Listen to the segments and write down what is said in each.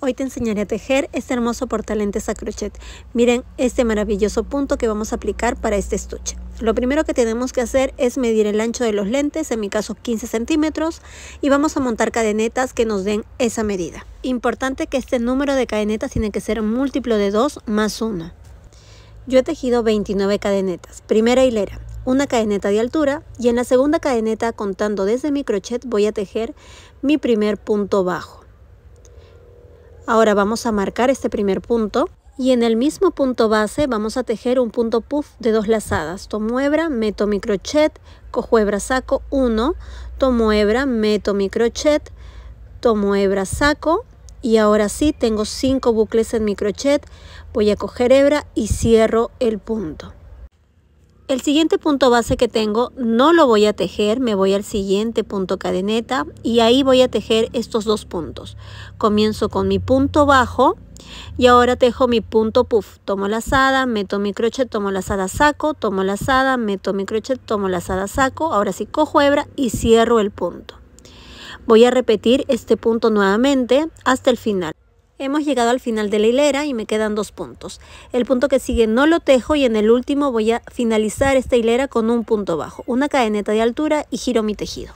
Hoy te enseñaré a tejer este hermoso portalentes a crochet. Miren este maravilloso punto que vamos a aplicar para este estuche. Lo primero que tenemos que hacer es medir el ancho de los lentes, en mi caso 15 centímetros, y vamos a montar cadenetas que nos den esa medida. Importante que este número de cadenetas tiene que ser múltiplo de 2 más 1. Yo he tejido 29 cadenetas. Primera hilera, una cadeneta de altura, y en la segunda cadeneta, contando desde mi crochet, voy a tejer mi primer punto bajo. Ahora vamos a marcar este primer punto y en el mismo punto base vamos a tejer un punto puff de dos lazadas. Tomo hebra, meto mi crochet, cojo hebra, saco uno, tomo hebra, meto mi crochet, tomo hebra, saco y ahora sí tengo cinco bucles en mi crochet, voy a coger hebra y cierro el punto. El siguiente punto base que tengo no lo voy a tejer, me voy al siguiente punto cadeneta y ahí voy a tejer estos dos puntos. Comienzo con mi punto bajo y ahora tejo mi punto puff. Tomo lazada, meto mi crochet, tomo la lazada, saco, tomo lazada, meto mi crochet, tomo lazada, saco. Ahora sí cojo hebra y cierro el punto. Voy a repetir este punto nuevamente hasta el final. Hemos llegado al final de la hilera y me quedan dos puntos. El punto que sigue no lo tejo y en el último voy a finalizar esta hilera con un punto bajo, una cadeneta de altura y giro mi tejido.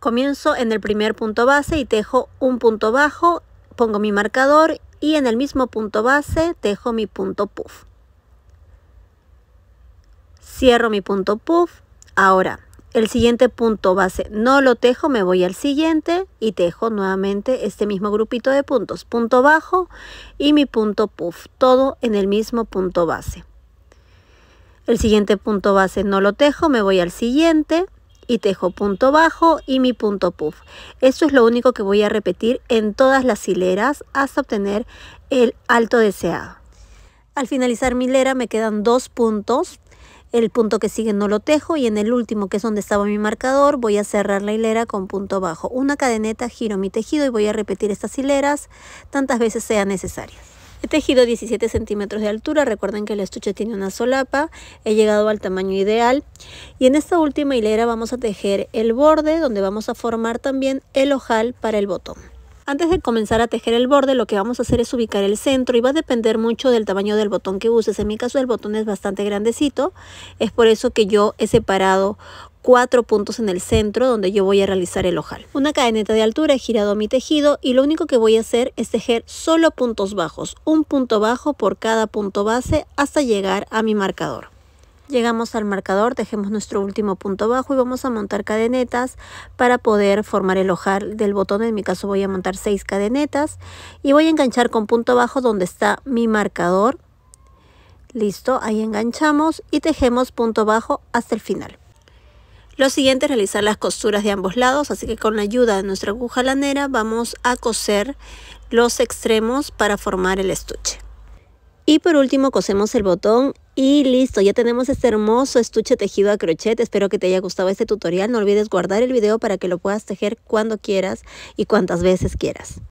Comienzo en el primer punto base y tejo un punto bajo, pongo mi marcador y en el mismo punto base tejo mi punto puff. Cierro mi punto puff. Ahora el siguiente punto base no lo tejo, me voy al siguiente y tejo nuevamente este mismo grupito de puntos. Punto bajo y mi punto puff, todo en el mismo punto base. El siguiente punto base no lo tejo, me voy al siguiente y tejo punto bajo y mi punto puff. Esto es lo único que voy a repetir en todas las hileras hasta obtener el alto deseado. Al finalizar mi hilera me quedan dos puntos el punto que sigue no lo tejo y en el último que es donde estaba mi marcador voy a cerrar la hilera con punto bajo. Una cadeneta giro mi tejido y voy a repetir estas hileras tantas veces sean necesarias. He tejido 17 centímetros de altura, recuerden que el estuche tiene una solapa, he llegado al tamaño ideal y en esta última hilera vamos a tejer el borde donde vamos a formar también el ojal para el botón. Antes de comenzar a tejer el borde lo que vamos a hacer es ubicar el centro y va a depender mucho del tamaño del botón que uses. En mi caso el botón es bastante grandecito, es por eso que yo he separado cuatro puntos en el centro donde yo voy a realizar el ojal. Una cadeneta de altura, he girado mi tejido y lo único que voy a hacer es tejer solo puntos bajos, un punto bajo por cada punto base hasta llegar a mi marcador llegamos al marcador, tejemos nuestro último punto bajo y vamos a montar cadenetas para poder formar el ojal del botón. En mi caso voy a montar 6 cadenetas y voy a enganchar con punto bajo donde está mi marcador. Listo, ahí enganchamos y tejemos punto bajo hasta el final. Lo siguiente es realizar las costuras de ambos lados, así que con la ayuda de nuestra aguja lanera vamos a coser los extremos para formar el estuche. Y por último cosemos el botón y listo, ya tenemos este hermoso estuche tejido a crochet. Espero que te haya gustado este tutorial. No olvides guardar el video para que lo puedas tejer cuando quieras y cuantas veces quieras.